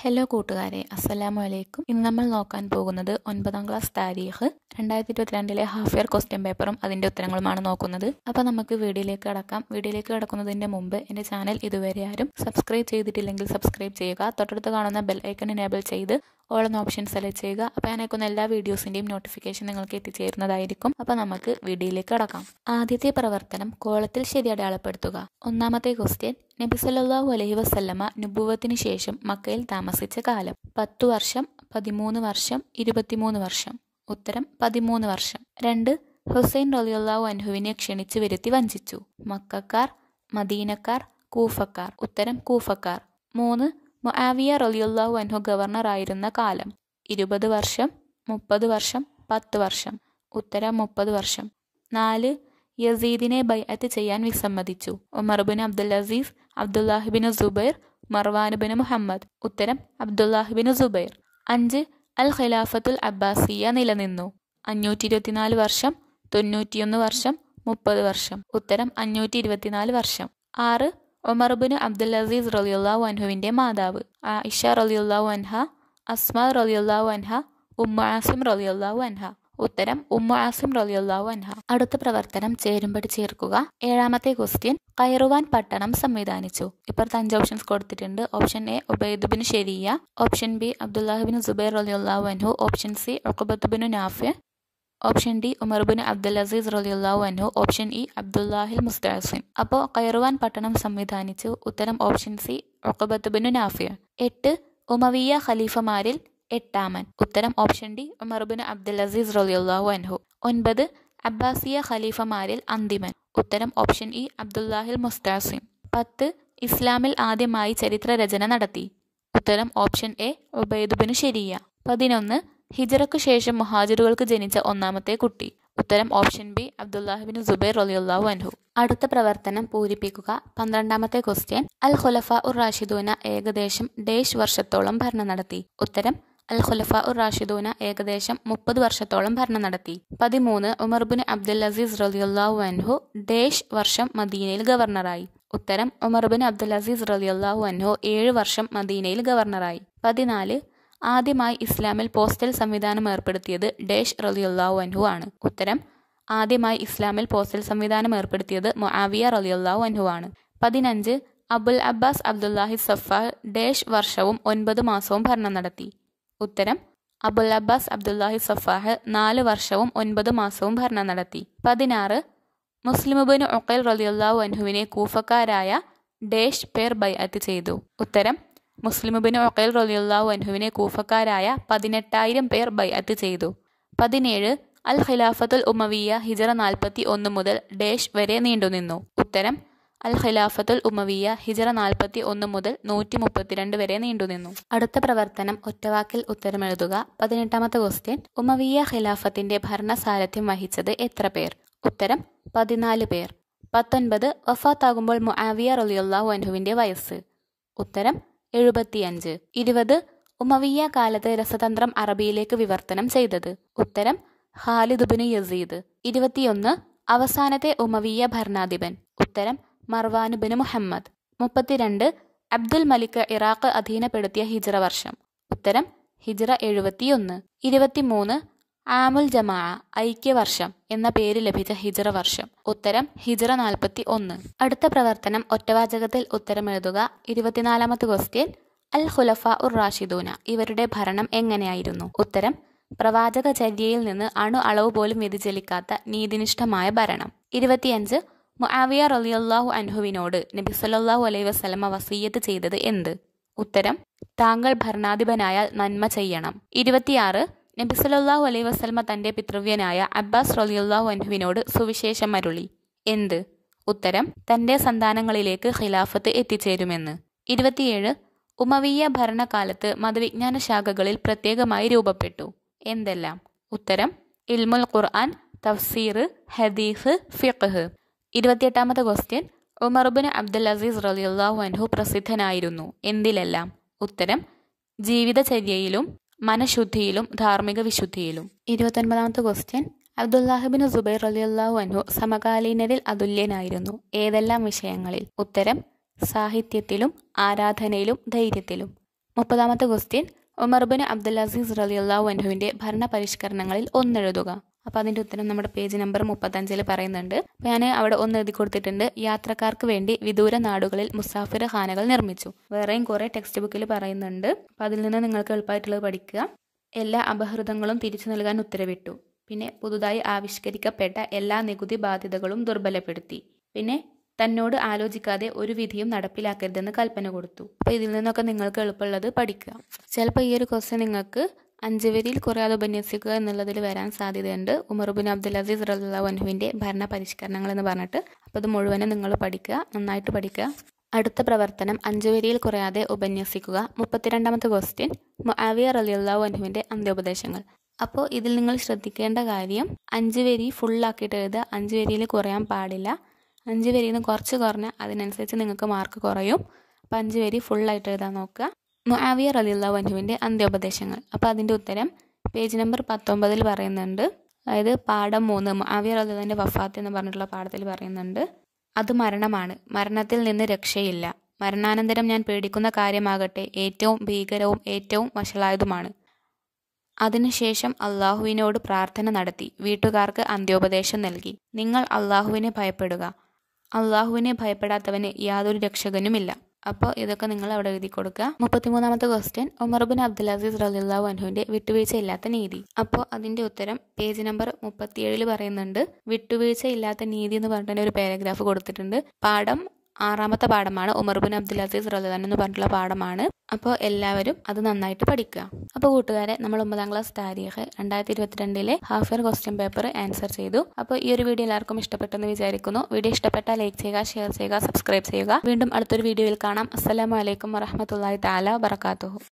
hello കൂട്ടുകാരെ അസ്സലാമു അലൈക്കും ഇന്ന് നമ്മൾ നോക്കാൻ പോകുന്നത് ഒൻപതാം ക്ലാസ് താരീഖ് രണ്ടായിരത്തി ഇരുപത്തിരണ്ടിലെ ഹാഫ് ഇയർ ക്വസ്റ്റ്യൻ പേപ്പറും അതിൻ്റെ ഉത്തരങ്ങളുമാണ് നോക്കുന്നത് അപ്പോൾ നമുക്ക് വീഡിയോയിലേക്ക് കടക്കാം വീഡിയോയിലേക്ക് കടക്കുന്നതിൻ്റെ മുമ്പ് എൻ്റെ ചാനൽ ഇതുവരെ ആരും സബ്സ്ക്രൈബ് ചെയ്തിട്ടില്ലെങ്കിൽ സബ്സ്ക്രൈബ് ചെയ്യുക തൊട്ടടുത്ത് കാണുന്ന ബെൽ ഐക്കൺ എനേബിൾ ചെയ്ത് എന്ന ഓപ്ഷൻ സെലക്ട് ചെയ്യുക അപ്പോൾ ഞാനേക്കുന്ന എല്ലാ വീഡിയോസിൻ്റെയും നോട്ടിഫിക്കേഷൻ നിങ്ങൾക്ക് എത്തിച്ചേരുന്നതായിരിക്കും അപ്പോൾ നമുക്ക് വീഡിയോയിലേക്ക് കടക്കാം ആദ്യത്തെ പ്രവർത്തനം കോളത്തിൽ ശരി അടയാളപ്പെടുത്തുക ഒന്നാമത്തെ ക്വസ്റ്റ്യൻ നബി സല്ലല്ലാഹു അലഹി വസല്ലമ നുബുവത്തിന് ശേഷം മക്കയിൽ താമസിച്ച കാലം പത്ത് വർഷം പതിമൂന്ന് വർഷം ഇരുപത്തിമൂന്ന് വർഷം ഉത്തരം പതിമൂന്ന് വർഷം രണ്ട് ഹുസൈൻ റലിയുള്ളാഹു അൻഹുവിനെ ക്ഷണിച്ചു വരുത്തി വഞ്ചിച്ചു മക്കാർ മദീനക്കാർ കൂഫക്കാർ ഉത്തരം കൂഫക്കാർ മൂന്ന് മുആവിയ റലിയുല്ലാഹു അൻഹു ഗവർണറായിരുന്ന കാലം ഇരുപത് വർഷം മുപ്പത് വർഷം പത്ത് വർഷം ഉത്തരം മുപ്പത് വർഷം നാല് യസീദിനെ ബൈഅത്ത് ചെയ്യാൻ വിസമ്മതിച്ചു ഒമർബിൻ അബ്ദുൽ അസീസ് അബ്ദുല്ലാഹിബിന് സുബൈർ മർവാനുബിന് മുഹമ്മദ് ഉത്തരം അബ്ദുല്ലാഹിബിന് സുബൈർ അഞ്ച് അൽ ഖിലാഫത്തുൽ അബ്ബാസിയ നിലനിന്നു അഞ്ഞൂറ്റി ഇരുപത്തിനാല് വർഷം തൊണ്ണൂറ്റിയൊന്ന് വർഷം മുപ്പത് വർഷം ഉത്തരം അഞ്ഞൂറ്റി ഇരുപത്തിനാല് വർഷം ആറ് ഒമർബിന് അബ്ദുൽ അസീസ് റലിയുല്ലാ വൻഹുവിൻ്റെ മാതാവ് ആയിഷ റലിയുല്ലാ വൻഹ അസ്മ റലിയുല്ലാ വൻഹ ഉമ്മ ആസിം റലിയുല്ലാ വൻഹ ഉത്തരം ഉമ്മ ആസിം റലിയുല്ലാ വൻഹ അടുത്ത പ്രവർത്തനം ചേരുമ്പടി ചേർക്കുക ഏഴാമത്തെ ക്വസ്റ്റ്യൻ കൈറുവാൻ പട്ടണം സംവിധാനിച്ചു ഇപ്പുറത്ത് അഞ്ച് ഓപ്ഷൻസ് കൊടുത്തിട്ടുണ്ട് ഓപ്ഷൻ എ ഉബൈദുബിൻ ശരിയ ഓപ്ഷൻ ബി അബ്ദുല്ലാഹിബിൻ സുബൈർ റലിയുല്ലാ അൻഹു ഓപ്ഷൻ സി ഒക്കുബത്തുബിനു നാഫ്യ ഓപ്ഷൻ ഡി ഉമർബുൻ അബ്ദുൽ അസീസ് റലിയുള്ളാഹു അൻഹു ഓപ്ഷൻ ഇ അബ്ദുല്ലാഹിൽ മുസ്താസിം അപ്പോൾ കൈറുവാൻ പട്ടണം സംവിധാനിച്ചു ഉത്തരം ഓപ്ഷൻ സി ഒക്കബത്തുബിനു നാഫിയ എട്ട് ഉമവിയ ഖലീഫമാരിൽ എട്ടാമൻ ഉത്തരം ഓപ്ഷൻ ഡി ഉമർബുൻ അബ്ദുൽ അസീസ് റലിയുള്ളാഹു അൻഹു ഒൻപത് അബ്ബാസിയ ഖലീഫമാരിൽ അന്തിമൻ ഉത്തരം ഓപ്ഷൻ ഇ അബ്ദുല്ലാഹിൽ മുസ്താസിം പത്ത് ഇസ്ലാമിൽ ആദ്യമായി ചരിത്ര രചന നടത്തി ഉത്തരം ഓപ്ഷൻ എ ഉബൈദുബിനു ശരിയ പതിനൊന്ന് ഹിജറക്കു ശേഷം മുഹാജിറുകൾക്ക് ജനിച്ച ഒന്നാമത്തെ കുട്ടി ഉത്തരം ഓപ്ഷൻ ബി അബ്ദുല്ലാഹിബിൻ സുബൈർ റലിയുല്ലാഹു അൻഹു അടുത്ത പ്രവർത്തനം പൂരിപ്പിക്കുക പന്ത്രണ്ടാമത്തെ ക്വസ്റ്റ്യൻ അൽ ഖുലഫ ഉർ റാഷിദൂന ഏകദേശം ഡേഷ് വർഷത്തോളം ഭരണം നടത്തി ഉത്തരം അൽ ഖുലഫ ഉർ റാഷിദൂന ഏകദേശം മുപ്പത് വർഷത്തോളം ഭരണം നടത്തി പതിമൂന്ന് ഉമർബുൻ അബ്ദുൽ അസീസ് റലിയുല്ലാഹു അൻഹു ഡേഷ് വർഷം മദീനയിൽ ഗവർണറായി ഉത്തരം ഉമർബിൻ അബ്ദുൽ അസീസ് റലിയുല്ലാഹു അൻഹു ഏഴ് വർഷം മദീനയിൽ ഗവർണറായി പതിനാല് ആദ്യമായി ഇസ്ലാമിൽ പോസ്റ്റൽ സംവിധാനം ഏർപ്പെടുത്തിയത് ഡേഷ് റലിയുല്ലാവു അൻഹു ആണ് ഉത്തരം ആദ്യമായി ഇസ്ലാമിൽ പോസ്റ്റൽ സംവിധാനം ഏർപ്പെടുത്തിയത് മൊആവിയ റലിയുല്ലാവു അൻഹു ആണ് പതിനഞ്ച് അബുൽ അബ്ബാസ് അബ്ദുല്ലാഹി സഫ ഡേഷ് വർഷവും ഒൻപത് മാസവും ഭരണം നടത്തി ഉത്തരം അബുൽ അബ്ബാസ് അബ്ദുല്ലാഹി സഫാഹ് നാല് വർഷവും ഒൻപത് മാസവും ഭരണം നടത്തി പതിനാറ് മുസ്ലിമുബിൻ ഒക്കൽ റലിയുല്ലാവു അൻഹുവിനെ കൂഫക്കാരായ ഡേഷ് പേർ ബൈഅത്ത് ചെയ്തു ഉത്തരം മുസ്ലിമുബിന് ഒക്കൈൽ റലിയുല്ലാഹു അൻഹുവിനെ കൂഫക്കാരായ പതിനെട്ടായിരം പേർ ബൈഅത്ത് ചെയ്തു പതിനേഴ് അൽ ഖിലാഫത്തുൽ ഉമവിയ ഹിജറ നാൽപ്പത്തി ഒന്ന് മുതൽ ഡേഷ് വരെ നീണ്ടുനിന്നു ഉത്തരം അൽ ഖിലാഫത്തുൽ ഉമവിയ ഹിജറ നാൽപ്പത്തി ഒന്ന് മുതൽ നൂറ്റി മുപ്പത്തിരണ്ട് വരെ നീണ്ടുനിന്നു അടുത്ത പ്രവർത്തനം ഒറ്റവാക്കിൽ ഉത്തരമെഴുതുക പതിനെട്ടാമത്തെ ക്വസ്റ്റ്യൻ ഉമവിയ ഖിലാഫത്തിന്റെ ഭരണസാരഥ്യം വഹിച്ചത് എത്ര പേർ ഉത്തരം പതിനാല് പേർ പത്തൊൻപത് വഫാത്താകുമ്പോൾ മുആവിയ റലിയുല്ലാഹു അൻഹുവിന്റെ വയസ്സ് ഉത്തരം എഴുപത്തിയഞ്ച് ഇരുപത് ഉമവിയ കാലത്ത് രസതന്ത്രം അറബിയിലേക്ക് വിവർത്തനം ചെയ്തത് ഉത്തരം ഖാലിദുബിന് യസീദ് ഇരുപത്തിയൊന്ന് അവസാനത്തെ ഉമവിയ ഭരണാധിപൻ ഉത്തരം മർവാനുബിന് മുഹമ്മദ് മുപ്പത്തിരണ്ട് അബ്ദുൽ മലിക് ഇറാഖ് അധീനപ്പെടുത്തിയ ഹിജറ വർഷം ഉത്തരം ഹിജറ എഴുപത്തിയൊന്ന് ഇരുപത്തിമൂന്ന് ആമുൽ ജമാ ഐക്യവർഷം എന്ന പേര് ലഭിച്ച ഹിജറ വർഷം ഉത്തരം ഹിജറ നാൽപ്പത്തി ഒന്ന് അടുത്ത പ്രവർത്തനം ഒറ്റവാചകത്തിൽ ഉത്തരമെഴുതുക ഇരുപത്തിനാലാമത്തെ ക്വസ്റ്റ്യൻ അൽ ഹുലഫ ഉർ റാഷിദൂന ഇവരുടെ ഭരണം എങ്ങനെയായിരുന്നു ഉത്തരം പ്രവാചകചര്യയിൽ നിന്ന് അണു അളവ് പോലും വ്യതിചലിക്കാത്ത നീതിനിഷ്ഠമായ ഭരണം ഇരുപത്തിയഞ്ച് മുആവിയ റലിയല്ലാഹു അൻഹുവിനോട് നബി സല്ലാഹു അലൈ വസ്ലമ വസീയത്ത് ചെയ്തത് എന്ത് ഉത്തരം താങ്കൾ ഭരണാധിപനായാൽ നന്മ ചെയ്യണം ഇരുപത്തിയാറ് നബി സല്ലാഹു അലൈ വസൽമ തൻ്റെ പിതൃവ്യനായ അബ്ബാസ് റലിയുല്ലാഹു അൻഹുവിനോട് സുവിശേഷം അരുളി എന്ത് ഉത്തരം തൻ്റെ സന്താനങ്ങളിലേക്ക് ഖിലാഫത്ത് എത്തിച്ചേരുമെന്ന് ഇരുപത്തിയേഴ് ഉമവീയ ഭരണകാലത്ത് മതവിജ്ഞാന ശാഖകളിൽ പ്രത്യേകമായി രൂപപ്പെട്ടു എന്തെല്ലാം ഉത്തരം ഇൽമുൽ ഖുർആൻ തഫ്സീർ ഹദീഫ് ഫിഖ് ഇരുപത്തിയെട്ടാമത്തെ ക്വസ്റ്റ്യൻ ഉമർബിൻ അബ്ദുൽ അസീസ് റലിയുല്ലാഹു അൻഹു പ്രസിദ്ധനായിരുന്നു എന്തിലെല്ലാം ഉത്തരം ജീവിതചര്യയിലും മനഃശുദ്ധിയിലും ധാർമ്മിക വിശുദ്ധിയിലും ഇരുപത്തൊൻപതാമത്തെ ക്വസ്റ്റ്യൻ അബ്ദുല്ലാഹിബിൻ സുബൈർ അള്ളാഹു അൻഹു സമകാലീനരിൽ അതുല്യനായിരുന്നു ഏതെല്ലാം വിഷയങ്ങളിൽ ഉത്തരം സാഹിത്യത്തിലും ആരാധനയിലും ധൈര്യത്തിലും മുപ്പതാമത്തെ ക്വസ്റ്റ്യൻ ഉമർബിൻ അബ്ദുൽ അസീസ് റലിയല്ലാഹു അൻഹുവിൻ്റെ ഭരണ പരിഷ്കരണങ്ങളിൽ ഒന്നെഴുതുക അപ്പോൾ അതിൻ്റെ ഉത്തരം നമ്മുടെ പേജ് നമ്പർ മുപ്പത്തഞ്ചിൽ പറയുന്നുണ്ട് അപ്പോൾ ഞാൻ അവിടെ ഒന്ന് എഴുതി കൊടുത്തിട്ടുണ്ട് യാത്രക്കാർക്ക് വേണ്ടി വിദൂര നാടുകളിൽ മുസാഫിർ ഖാനകൾ നിർമ്മിച്ചു വേറെയും കുറേ ടെക്സ്റ്റ് ബുക്കിൽ പറയുന്നുണ്ട് അപ്പോൾ അതിൽ നിന്ന് നിങ്ങൾക്ക് എളുപ്പമായിട്ടുള്ളത് പഠിക്കുക എല്ലാ അപഹൃതങ്ങളും തിരിച്ചു നൽകാൻ ഉത്തരവിട്ടു പിന്നെ പുതുതായി ആവിഷ്കരിക്കപ്പെട്ട എല്ലാ നികുതി ബാധ്യതകളും ദുർബലപ്പെടുത്തി പിന്നെ തന്നോട് ആലോചിക്കാതെ ഒരു വിധിയും നടപ്പിലാക്കരുതെന്ന് കൽപ്പന കൊടുത്തു അപ്പോൾ ഇതിൽ നിന്നൊക്കെ നിങ്ങൾക്ക് എളുപ്പമുള്ളത് പഠിക്കുക ചിലപ്പോൾ ഈ ഒരു ക്വസ്റ്റ്യൻ നിങ്ങൾക്ക് അഞ്ചുവരിയിൽ കുറയാതെ ഉപന്യസിക്കുക എന്നുള്ളതിൽ വരാൻ സാധ്യതയുണ്ട് ഉമർബിൻ അബ്ദുൽ അസീസ് റഹ്ലാവൻഹുവിൻ്റെ ഭരണ പരിഷ്കരണങ്ങൾ എന്ന് പറഞ്ഞിട്ട് അപ്പോൾ അത് മുഴുവനും നിങ്ങൾ പഠിക്കുക നന്നായിട്ട് പഠിക്കുക അടുത്ത പ്രവർത്തനം അഞ്ചുവരിയിൽ കുറയാതെ ഉപന്യസിക്കുക മുപ്പത്തിരണ്ടാമത്തെ ക്വസ്റ്റ്യൻ മുഅവിയ റലിയുള്ള വനുവിൻ്റെ അന്ത്യോപദേശങ്ങൾ അപ്പോൾ ഇതിൽ നിങ്ങൾ ശ്രദ്ധിക്കേണ്ട കാര്യം അഞ്ചുവരി വരി ഫുള്ളാക്കിയിട്ട് എഴുതുക അഞ്ചുവരിയിൽ വരിയിൽ കുറയാൻ പാടില്ല അഞ്ച് വരിയിൽ നിന്ന് കുറച്ച് കുറഞ്ഞാൽ അതിനനുസരിച്ച് നിങ്ങൾക്ക് മാർക്ക് കുറയും അപ്പോൾ അഞ്ചുവരി വരി ഫുള്ളായിട്ട് എഴുതാൻ നോക്കുക മുആവിയ റലിയുള്ള അന്ത്യോപദേശങ്ങൾ അപ്പോൾ അതിൻ്റെ ഉത്തരം പേജ് നമ്പർ പത്തൊമ്പതിൽ പറയുന്നുണ്ട് അതായത് പാഠം മൂന്ന് മുആവിയ റലിയുള്ളതിൻ്റെ വഫാത്ത് എന്ന് പറഞ്ഞിട്ടുള്ള പാഠത്തിൽ പറയുന്നുണ്ട് അത് മരണമാണ് മരണത്തിൽ നിന്ന് രക്ഷയില്ല മരണാനന്തരം ഞാൻ പേടിക്കുന്ന കാര്യമാകട്ടെ ഏറ്റവും ഭീകരവും ഏറ്റവും വഷളായതുമാണ് അതിനുശേഷം അള്ളാഹുവിനോട് പ്രാർത്ഥന നടത്തി വീട്ടുകാർക്ക് അന്ത്യോപദേശം നൽകി നിങ്ങൾ അള്ളാഹുവിനെ ഭയപ്പെടുക അള്ളാഹുവിനെ ഭയപ്പെടാത്തവന് യാതൊരു രക്ഷകനുമില്ല അപ്പോൾ ഇതൊക്കെ നിങ്ങൾ അവിടെ എഴുതി കൊടുക്കുക മുപ്പത്തിമൂന്നാമത്തെ ക്വസ്റ്റ്യൻ ഒമർബിൻ അബ്ദുൽ അസീസ് റലില്ലാ വൻഹുവിൻ്റെ ഇല്ലാത്ത നീതി അപ്പോൾ അതിൻ്റെ ഉത്തരം പേജ് നമ്പർ മുപ്പത്തിയേഴിൽ പറയുന്നുണ്ട് വിട്ടുവീഴ്ച ഇല്ലാത്ത നീതി എന്ന് പറഞ്ഞിട്ട് ഒരു പാരഗ്രാഫ് കൊടുത്തിട്ടുണ്ട് പാഠം ആറാമത്തെ പാഠമാണ് ഉമർബിൻ അബ്ദുൽ അസീസ് റലദാൻ എന്ന് പറഞ്ഞിട്ടുള്ള പാഠമാണ് അപ്പോൾ എല്ലാവരും അത് നന്നായിട്ട് പഠിക്കുക അപ്പോൾ കൂട്ടുകാരെ നമ്മൾ ഒമ്പതാം ക്ലാസ് താരീഖ് രണ്ടായിരത്തി ഇരുപത്തിരണ്ടിലെ half year question paper answer ചെയ്തു അപ്പോൾ ഈ ഒരു വീഡിയോ എല്ലാവർക്കും ഇഷ്ടപ്പെട്ടെന്ന് വിചാരിക്കുന്നു വീഡിയോ ഇഷ്ടപ്പെട്ടാൽ ലൈക്ക് ചെയ്യുക ഷെയർ ചെയ്യുക സബ്സ്ക്രൈബ് ചെയ്യുക വീണ്ടും അടുത്തൊരു വീഡിയോയിൽ കാണാം വലൈക്കും വറഹമത്തല്ലാഹി താല വറക്കാത്തുഹു